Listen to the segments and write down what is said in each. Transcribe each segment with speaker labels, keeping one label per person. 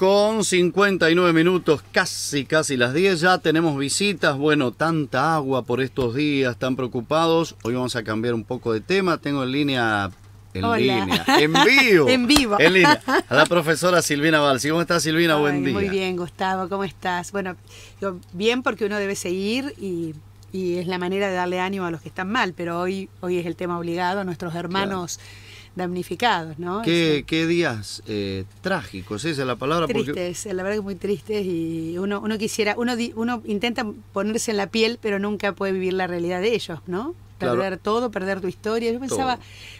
Speaker 1: con 59 minutos, casi, casi las 10. Ya tenemos visitas. Bueno, tanta agua por estos días, tan preocupados. Hoy vamos a cambiar un poco de tema. Tengo en línea. En línea. En vivo. en línea. A la profesora Silvina Valsi. ¿Cómo estás, Silvina? Buen día. Muy bien,
Speaker 2: Gustavo. ¿Cómo estás? Bueno, bien porque uno debe seguir y es la manera de darle ánimo a los que están mal, pero hoy, hoy es el tema obligado, a nuestros hermanos damnificados, ¿no? Qué,
Speaker 1: días eh, trágicos, esa es la palabra. Tristes,
Speaker 2: la verdad que muy tristes y uno, uno quisiera, uno, uno intenta ponerse en la piel, pero nunca puede vivir la realidad de ellos, ¿no? Perder todo, perder tu historia. Yo pensaba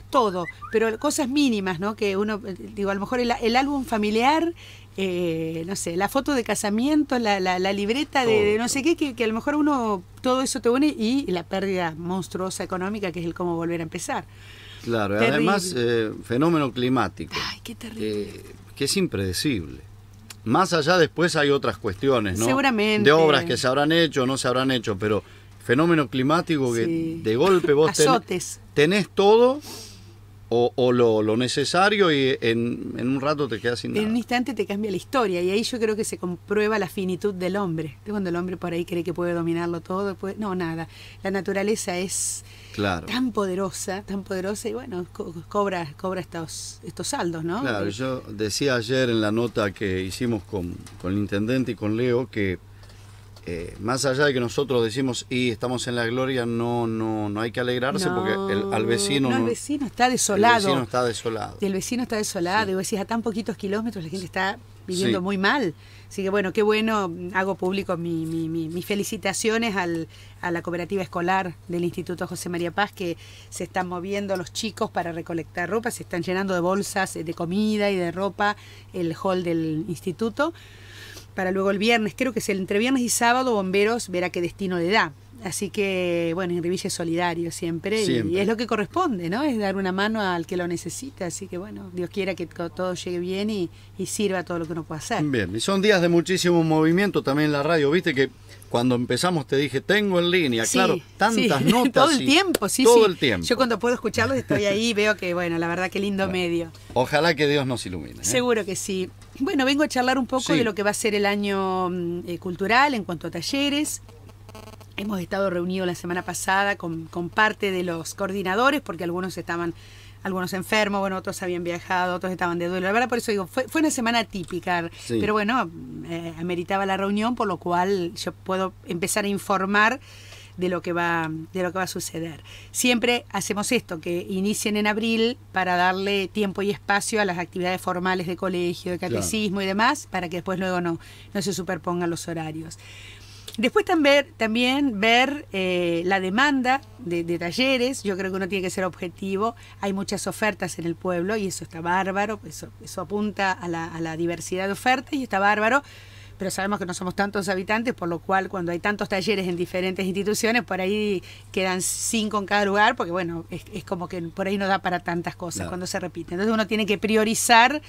Speaker 2: todo. pero cosas mínimas, ¿no? Que uno, digo, a lo mejor el, álbum familiar eh, no sé, la foto de casamiento, la, la, libreta de, no sé qué, que, a lo mejor uno todo eso te une y la pérdida monstruosa económica que es el cómo volver a empezar.
Speaker 1: Claro, además, eh, fenómeno climático. Ay, qué terrible. Eh, que es impredecible. Más allá después hay otras cuestiones, ¿no? Seguramente. De obras que se habrán hecho o no se habrán hecho, pero fenómeno climático que de golpe vos tenés, todo o, lo, necesario y en, un rato te quedas sin nada. En
Speaker 2: un instante te cambia la historia y ahí yo creo que se comprueba la finitud del hombre. cuando el hombre por ahí cree que puede dominarlo todo, pues no, nada. La naturaleza es tan poderosa, tan poderosa y bueno, cobra, cobra estos, saldos, ¿no? Claro,
Speaker 1: yo decía ayer en la nota que hicimos con, con el intendente y con Leo que eh, más allá de que nosotros decimos y estamos en la gloria, no, no, no hay que alegrarse porque el, al vecino no, el vecino
Speaker 2: está desolado. El vecino
Speaker 1: está desolado.
Speaker 2: Y el vecino está desolado. Y vos decís, a tan poquitos kilómetros la gente está viviendo muy mal. Así que bueno, qué bueno, hago público mi, mis felicitaciones al, a la cooperativa escolar del Instituto José María Paz, que se están moviendo los chicos para recolectar ropa, se están llenando de bolsas eh, de comida y de ropa el hall del instituto para luego el viernes, creo que es el entre viernes y sábado, Bomberos verá qué destino le da. Así que, bueno, en solidario siempre, Y, es lo que corresponde, ¿no? Es dar una mano al que lo necesita. Así que, bueno, Dios quiera que todo llegue bien y, sirva todo lo que uno pueda hacer.
Speaker 1: Bien, y son días de muchísimo movimiento también en la radio. Viste que cuando empezamos te dije, tengo en línea, claro, tantas notas. todo el tiempo, sí, todo el tiempo. Yo
Speaker 2: cuando puedo escucharlos estoy ahí y veo que, bueno, la verdad, qué lindo medio.
Speaker 1: Ojalá que Dios nos ilumine. ¿eh? Seguro
Speaker 2: que sí. Bueno, vengo a charlar un poco de lo que va a ser el año mm, eh, cultural en cuanto a talleres. Hemos estado reunidos la semana pasada con, parte de los coordinadores, porque algunos estaban, algunos enfermos, bueno, otros habían viajado, otros estaban de duelo. La verdad, por eso digo, fue, una semana típica, pero bueno, eh, ameritaba la reunión, por lo cual yo puedo empezar a informar de lo que va, de lo que va a suceder. Siempre hacemos esto, que inicien en abril para darle tiempo y espacio a las actividades formales de colegio, de catecismo y demás, para que después luego no, no se superpongan los horarios. Después también, también ver eh, la demanda de, talleres, yo creo que uno tiene que ser objetivo, hay muchas ofertas en el pueblo y eso está bárbaro, eso, eso apunta a la, a la diversidad de ofertas y está bárbaro, pero sabemos que no somos tantos habitantes, por lo cual cuando hay tantos talleres en diferentes instituciones, por ahí quedan cinco en cada lugar, porque bueno, es, como que por ahí no da para tantas cosas cuando se repite. Entonces uno tiene que priorizar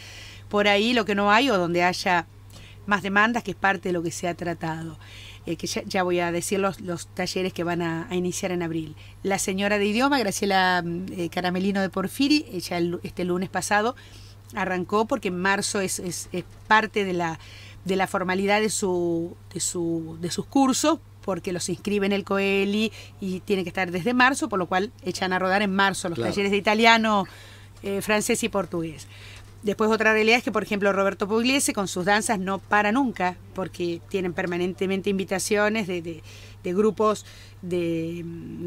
Speaker 2: por ahí lo que no hay o donde haya más demandas, que es parte de lo que se ha tratado. Eh, que ya, voy a decir los, talleres que van a, iniciar en abril. La señora de idioma, Graciela mm, eh, Caramelino de Porfiri, ella este lunes pasado arrancó porque en marzo es, es parte de la de la formalidad de, su, de, sus cursos porque los inscribe en el COELI y tiene que estar desde marzo, por lo cual echan a rodar en marzo los talleres de italiano, eh, francés y portugués. Después otra realidad es que, por ejemplo, Roberto Pugliese con sus danzas no para nunca, porque tienen permanentemente invitaciones de, de, grupos de,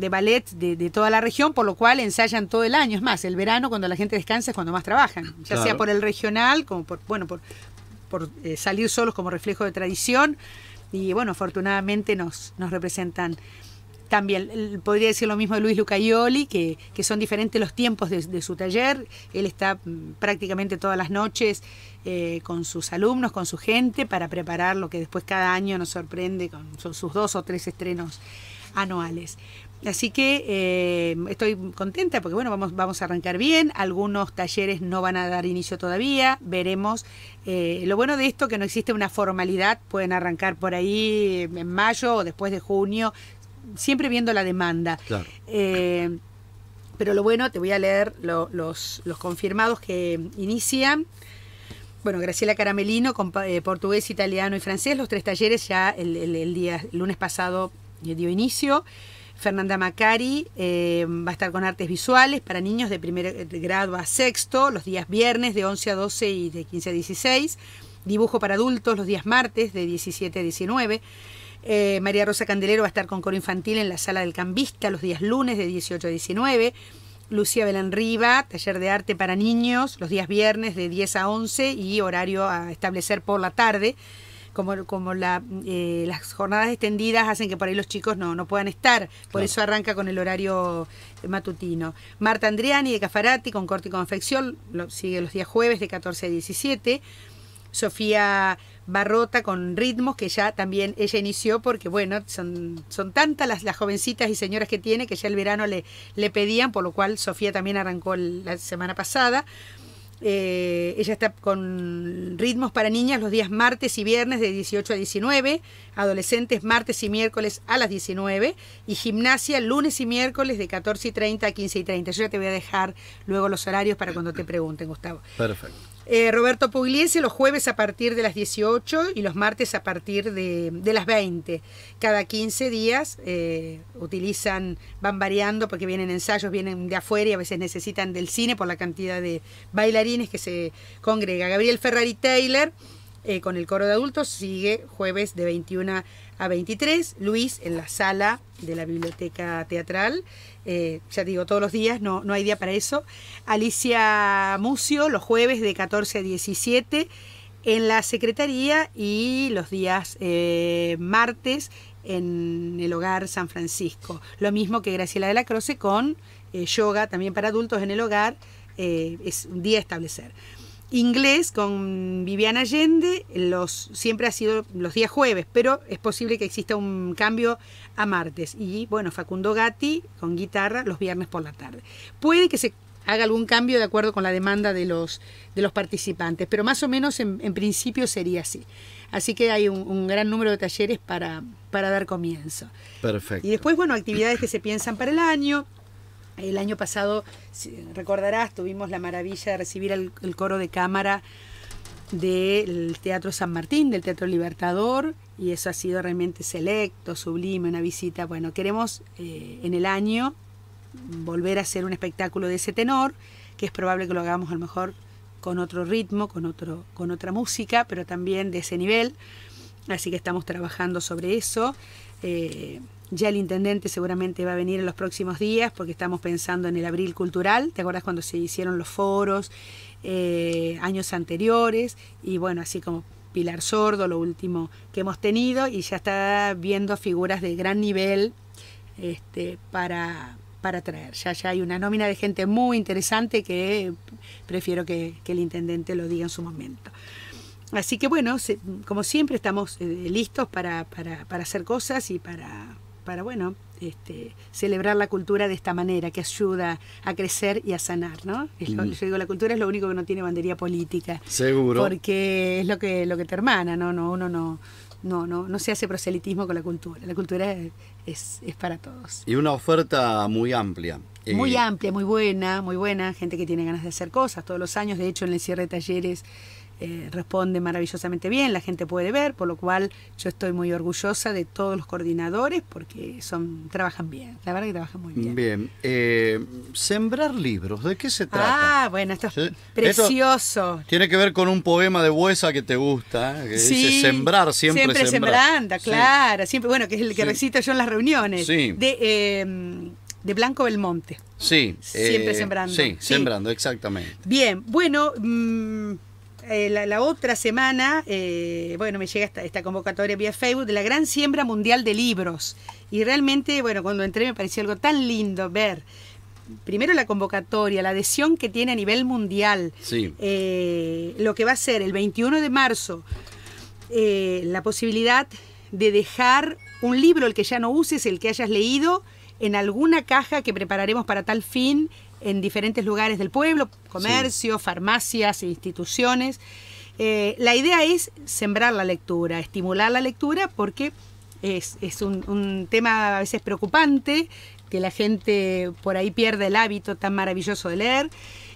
Speaker 2: ballet de, toda la región, por lo cual ensayan todo el año. Es más, el verano cuando la gente descansa es cuando más trabajan, ya sea por el regional como por, bueno, por, por eh, salir solos como reflejo de tradición y bueno, afortunadamente nos, representan también. Podría decir lo mismo de Luis Lucaioli, que, que son diferentes los tiempos de, su taller. Él está mm, prácticamente todas las noches eh, con sus alumnos, con su gente, para preparar lo que después cada año nos sorprende con sus dos o tres estrenos anuales. Así que eh, estoy contenta porque bueno, vamos, vamos a arrancar bien. Algunos talleres no van a dar inicio todavía, veremos. Eh, lo bueno de esto que no existe una formalidad, pueden arrancar por ahí en mayo o después de junio, siempre viendo la demanda. Eh, pero lo bueno, te voy a leer los, confirmados que inician. Bueno, Graciela Caramelino, con portugués, italiano y francés. Los tres talleres ya el, día el lunes pasado dio inicio. Fernanda Macari eh, va a estar con artes visuales para niños de primer eh, grado a sexto, los días viernes de 11 a 12 y de 15 a 16. Dibujo para adultos los días martes de 17 a 19. Eh, María Rosa Candelero va a estar con coro infantil en la sala del cambista los días lunes de 18 a 19. Lucía Riva, taller de arte para niños los días viernes de 10 a 11 y horario a establecer por la tarde como, la, eh, las jornadas extendidas hacen que por ahí los chicos no, no puedan estar, por eso arranca con el horario eh, matutino. Marta Andriani de Cafarati con corte y confección, lo, sigue los días jueves de 14 a 17. Sofía Barrota con ritmos que ya también ella inició porque bueno, son, son tantas las, las jovencitas y señoras que tiene que ya el verano le, le pedían, por lo cual Sofía también arrancó la semana pasada. Eh, ella está con ritmos para niñas los días martes y viernes de 18 a 19, adolescentes martes y miércoles a las 19 y gimnasia lunes y miércoles de 14 y 30 a 15 y 30. Yo ya te voy a dejar luego los horarios para cuando te pregunten, Gustavo. Perfecto. Eh, Roberto Pugliese los jueves a partir de las 18 y los martes a partir de, las 20. Cada 15 días eh, utilizan, van variando porque vienen ensayos, vienen de afuera y a veces necesitan del cine por la cantidad de bailarines que se congrega. Gabriel Ferrari Taylor eh, con el coro de adultos sigue jueves de 21 a a 23, Luis en la sala de la biblioteca teatral. Eh, ya digo, todos los días, no, no hay día para eso. Alicia Mucio, los jueves de 14 a 17 en la Secretaría y los días eh, martes en el Hogar San Francisco. Lo mismo que Graciela de la Croce con eh, yoga también para adultos en el hogar. es un día a establecer. Inglés con Viviana Allende los, siempre ha sido los días jueves, pero es posible que exista un cambio a martes. Y bueno, Facundo Gatti con guitarra los viernes por la tarde. Puede que se haga algún cambio de acuerdo con la demanda de los, de los participantes, pero más o menos en, principio sería así. Así que hay un, gran número de talleres para, para dar comienzo. Perfecto. Y después, bueno, actividades que se piensan para el año. El año pasado, recordarás, tuvimos la maravilla de recibir el, coro de cámara del Teatro San Martín, del Teatro Libertador, y eso ha sido realmente selecto, sublime, una visita. Bueno, queremos eh, en el año volver a hacer un espectáculo de ese tenor, que es probable que lo hagamos a lo mejor con otro ritmo, con, otro, con otra música, pero también de ese nivel. Así que estamos trabajando sobre eso. Eh, ya el intendente seguramente va a venir en los próximos días porque estamos pensando en el abril cultural. ¿Te acuerdas cuando se hicieron los foros eh, años anteriores? Y bueno, así como Pilar Sordo, lo último que hemos tenido, y ya está viendo figuras de gran nivel este, para, para traer. Ya, ya hay una nómina de gente muy interesante que prefiero que, el intendente lo diga en su momento. Así que bueno, como siempre estamos eh, listos para hacer cosas y para, para bueno, este, celebrar la cultura de esta manera, que ayuda a crecer y a sanar, ¿no? Mm. Yo digo, la cultura es lo único que no tiene bandería política. Seguro. Porque es lo que, lo que te hermana, ¿no? no uno no, no, no, se hace proselitismo con la cultura. La cultura es, para todos.
Speaker 1: Y una oferta muy amplia. Muy eh, amplia,
Speaker 2: muy buena, muy buena. Gente que tiene ganas de hacer cosas todos los años. De hecho, en el cierre de talleres eh, responde maravillosamente bien, la gente puede ver, por lo cual yo estoy muy orgullosa de todos los coordinadores porque son trabajan bien, la verdad que trabajan muy
Speaker 1: bien. Bien, eh, sembrar libros, ¿de qué se trata?
Speaker 2: Ah, bueno, esto es precioso.
Speaker 1: tiene que ver con un poema de Buesa que te gusta, que dice sembrar, siempre, siempre sembrando,
Speaker 2: claro, siempre, bueno, que es el que recito yo en las reuniones. De, em, de Blanco Belmonte.
Speaker 1: Sí. Siempre eh, sembrando. Sí, sembrando, exactamente.
Speaker 2: Bien, bueno... Mm, eh, la, otra semana, eh, bueno, me llega esta, esta, convocatoria vía Facebook de la Gran Siembra Mundial de Libros. Y realmente, bueno, cuando entré me pareció algo tan lindo ver. Primero la convocatoria, la adhesión que tiene a nivel mundial, eh, lo que va a ser el 21 de marzo, la posibilidad de dejar un libro, el que ya no uses, el que hayas leído, en alguna caja que prepararemos para tal fin en diferentes lugares del pueblo, comercio, farmacias farmacias, instituciones. Eh, la idea es sembrar la lectura, estimular la lectura, porque es, un, tema a veces preocupante, que la gente por ahí pierde el hábito tan maravilloso de leer.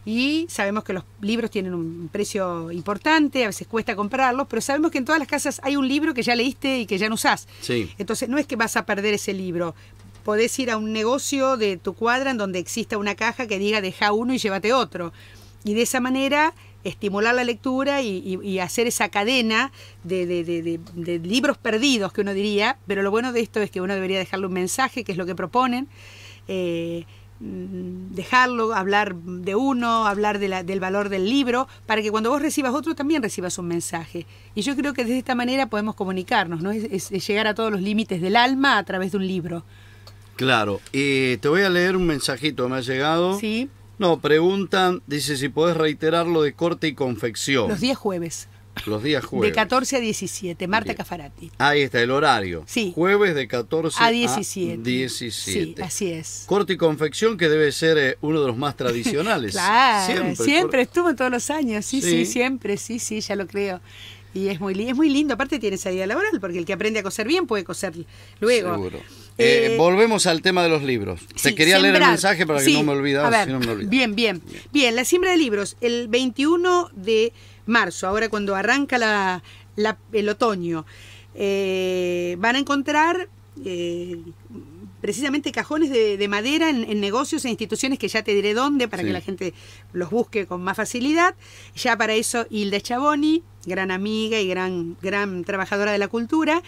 Speaker 2: Y sabemos que los libros tienen un precio importante, a veces cuesta comprarlos, pero sabemos que en todas las casas hay un libro que ya leíste y que ya no usás. Entonces no es que vas a perder ese libro, podés ir a un negocio de tu cuadra en donde exista una caja que diga deja uno y llévate otro. Y de esa manera estimular la lectura y, hacer esa cadena de, libros perdidos que uno diría, pero lo bueno de esto es que uno debería dejarle un mensaje, que es lo que proponen, eh, mm, dejarlo, hablar de uno, hablar del valor del libro, para que cuando vos recibas otro también recibas un mensaje. Y yo creo que de esta manera podemos comunicarnos, ¿no? es llegar a todos los límites del alma a través de un libro.
Speaker 1: Claro, y te voy a leer un mensajito que me ha llegado. Sí. No, preguntan, dice si podés reiterar lo de corte y confección. Los
Speaker 2: días jueves.
Speaker 1: Los días jueves. De
Speaker 2: 14 a 17, Marta Cafarati.
Speaker 1: Ahí está, el horario. Sí. Jueves de 14 a 17. Sí, así es. Corte y confección que debe ser eh, uno de los más tradicionales. claro, siempre,
Speaker 2: estuvo todos los años, sí, sí, siempre, sí, sí, ya lo creo. Y es muy, es muy lindo, aparte tiene salida laboral, porque el que aprende a coser bien puede coser luego. Seguro. Eh, eh,
Speaker 1: volvemos al tema de los libros. Te quería leer el mensaje para que no me olvidas.
Speaker 2: Bien, bien, bien. la siembra de libros, el 21 de marzo, ahora cuando arranca la, el otoño, eh, van a encontrar precisamente cajones de, madera en, negocios e instituciones que ya te diré dónde para que la gente los busque con más facilidad. Ya para eso Hilda Chaboni, gran amiga y gran, gran trabajadora de la cultura,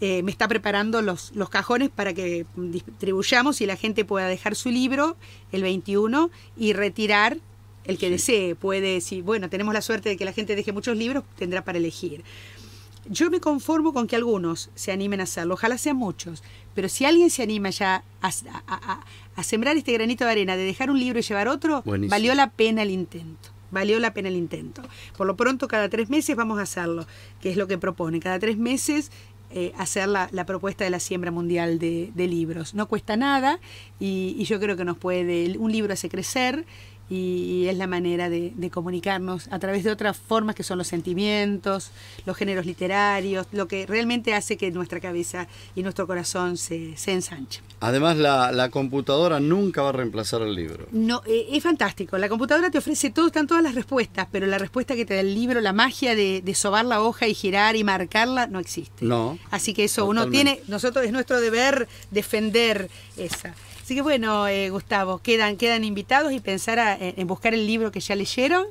Speaker 2: eh, me está preparando los, los, cajones para que distribuyamos y la gente pueda dejar su libro el 21 y retirar el que desee. Puede, si, bueno, tenemos la suerte de que la gente deje muchos libros, tendrá para elegir yo me conformo con que algunos se animen a hacerlo, ojalá sean muchos, pero si alguien se anima ya a, sembrar este granito de arena, de dejar un libro y llevar otro, valió la pena el intento. Valió la pena el intento. Por lo pronto, cada tres meses vamos a hacerlo, que es lo que propone. Cada tres meses eh, hacer la, propuesta de la siembra mundial de, libros. No cuesta nada y, y, yo creo que nos puede, un libro hace crecer y, es la manera de, comunicarnos a través de otras formas que son los sentimientos, los géneros literarios, lo que realmente hace que nuestra cabeza y nuestro corazón se, se ensanche.
Speaker 1: Además, la, computadora nunca va a reemplazar el libro.
Speaker 2: No, eh, es fantástico. La computadora te ofrece todo, están todas las respuestas, pero la respuesta que te da el libro, la magia de, sobar la hoja y girar y marcarla, no existe. No. Así que eso, uno tiene, nosotros es nuestro deber defender esa. Así que bueno, eh, Gustavo, quedan, quedan invitados y pensar en buscar el libro que ya leyeron,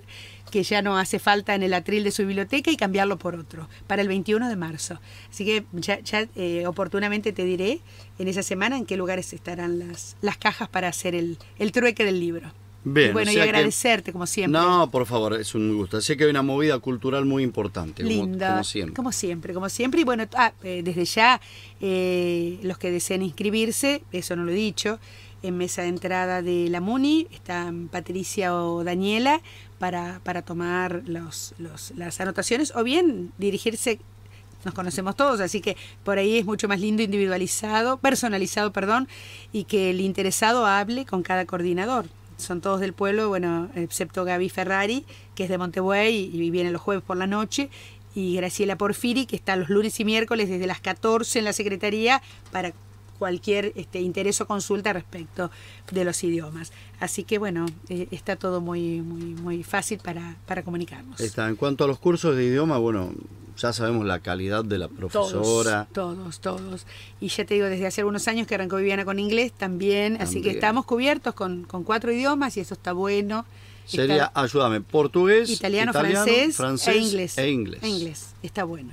Speaker 2: que ya no hace falta en el atril de su biblioteca y cambiarlo por otro, para el 21 de marzo. Así que ya, eh, oportunamente te diré en esa semana en qué lugares estarán las, las cajas para hacer el, el trueque del libro
Speaker 1: bueno, y agradecerte,
Speaker 2: como siempre. No,
Speaker 1: por favor, es un gusto. Sé que hay una movida cultural muy importante, Linda. Como, siempre. Como
Speaker 2: siempre, como siempre. Y bueno, ah, eh, desde ya, eh, los que desean inscribirse, eso no lo he dicho, en mesa de entrada de la MUNI están Patricia o Daniela para, para tomar los, los, las anotaciones o bien dirigirse nos conocemos todos, así que por ahí es mucho más lindo individualizado, personalizado, perdón, y que el interesado hable con cada coordinador son todos del pueblo, bueno, excepto Gaby Ferrari, que es de Montebuey y, viene los jueves por la noche, y Graciela Porfiri, que está los lunes y miércoles desde las 14 en la Secretaría para cualquier este, interés o consulta respecto de los idiomas. Así que bueno, eh, está todo muy, muy, muy fácil para, para comunicarnos. Está.
Speaker 1: En cuanto a los cursos de idioma, bueno, ya sabemos la calidad de la profesora.
Speaker 2: Todos, todos, Y ya te digo, desde hace algunos años que arrancó Viviana con inglés también, así que estamos cubiertos con, cuatro idiomas y eso está bueno. Sería,
Speaker 1: ayúdame, portugués, italiano, francés, e francés, inglés. E inglés.
Speaker 2: E inglés, está bueno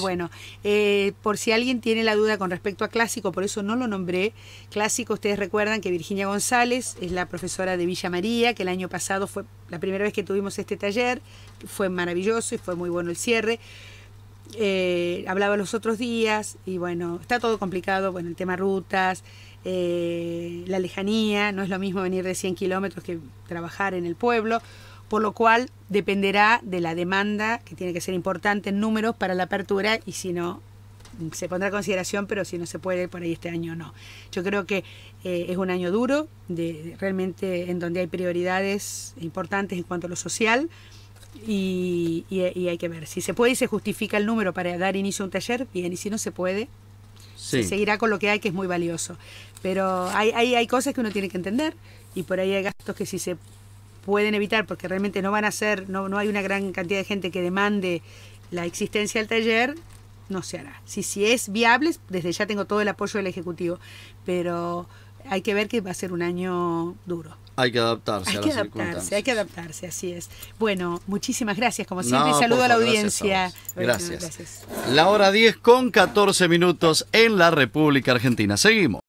Speaker 2: bueno. Eh, por si alguien tiene la duda con respecto a clásico, por eso no lo nombré. Clásico, ustedes recuerdan que Virginia González es la profesora de Villa María, que el año pasado fue la primera vez que tuvimos este taller, fue maravilloso y fue muy bueno el cierre. Eh, hablaba los otros días y bueno, está todo complicado, bueno, el tema rutas, eh, la lejanía, no es lo mismo venir de 100 kilómetros que trabajar en el pueblo por lo cual dependerá de la demanda, que tiene que ser importante en números para la apertura, y si no, se pondrá consideración, pero si no se puede por ahí este año no. Yo creo que eh, es un año duro, de, realmente en donde hay prioridades importantes en cuanto a lo social. Y, hay que ver si se puede y se justifica el número para dar inicio a un taller, bien, y si no se puede, se seguirá con lo que hay, que es muy valioso. Pero hay, hay, hay cosas que uno tiene que entender y por ahí hay gastos que si se pueden evitar, porque realmente no van a ser, no, no hay una gran cantidad de gente que demande la existencia del taller, no se hará. Si, si es viable, desde ya tengo todo el apoyo del Ejecutivo, pero hay que ver que va a ser un año duro.
Speaker 1: Hay que adaptarse hay a que las adaptarse,
Speaker 2: Hay que adaptarse, así es. Bueno, muchísimas gracias, como siempre, saludo a la audiencia. gracias.
Speaker 1: La hora 10 con 14 minutos en la República Argentina. Seguimos.